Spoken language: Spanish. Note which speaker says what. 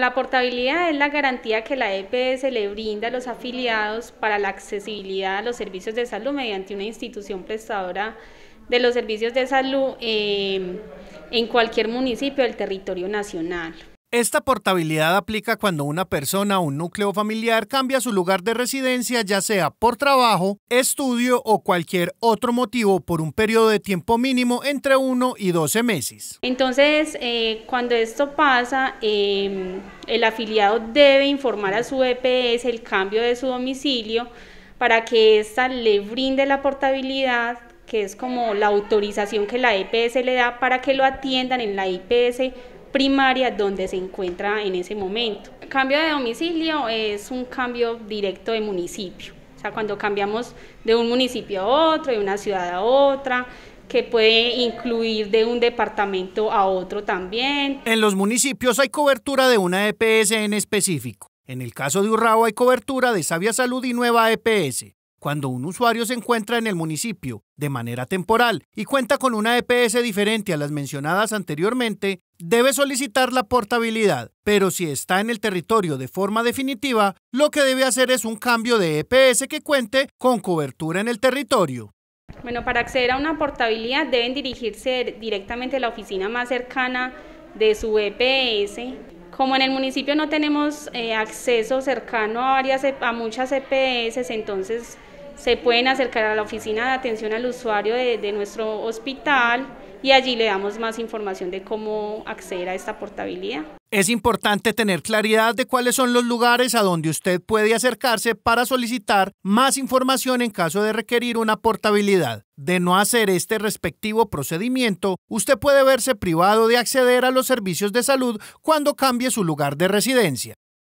Speaker 1: La portabilidad es la garantía que la EPS le brinda a los afiliados para la accesibilidad a los servicios de salud mediante una institución prestadora de los servicios de salud eh, en cualquier municipio del territorio nacional.
Speaker 2: Esta portabilidad aplica cuando una persona o un núcleo familiar cambia su lugar de residencia, ya sea por trabajo, estudio o cualquier otro motivo, por un periodo de tiempo mínimo entre 1 y 12 meses.
Speaker 1: Entonces, eh, cuando esto pasa, em, el afiliado debe informar a su EPS el cambio de su domicilio para que ésta le brinde la portabilidad que es como la autorización que la EPS le da para que lo atiendan en la IPS primaria donde se encuentra en ese momento. El cambio de domicilio es un cambio directo de municipio, o sea, cuando cambiamos de un municipio a otro, de una ciudad a otra, que puede incluir de un departamento a otro también.
Speaker 2: En los municipios hay cobertura de una EPS en específico. En el caso de Urrao hay cobertura de Sabia Salud y Nueva EPS. Cuando un usuario se encuentra en el municipio de manera temporal y cuenta con una EPS diferente a las mencionadas anteriormente, debe solicitar la portabilidad, pero si está en el territorio de forma definitiva, lo que debe hacer es un cambio de EPS que cuente con cobertura en el territorio.
Speaker 1: Bueno, para acceder a una portabilidad deben dirigirse directamente a la oficina más cercana de su EPS. Como en el municipio no tenemos eh, acceso cercano a, varias, a muchas EPS, entonces se pueden acercar a la oficina de atención al usuario de, nuestro hospital y allí le damos más información de cómo acceder a esta portabilidad.
Speaker 2: Es importante tener claridad de cuáles son los lugares a donde usted puede acercarse para solicitar más información en caso de requerir una portabilidad. De no hacer este respectivo procedimiento, usted puede verse privado de acceder a los servicios de salud cuando cambie su lugar de residencia.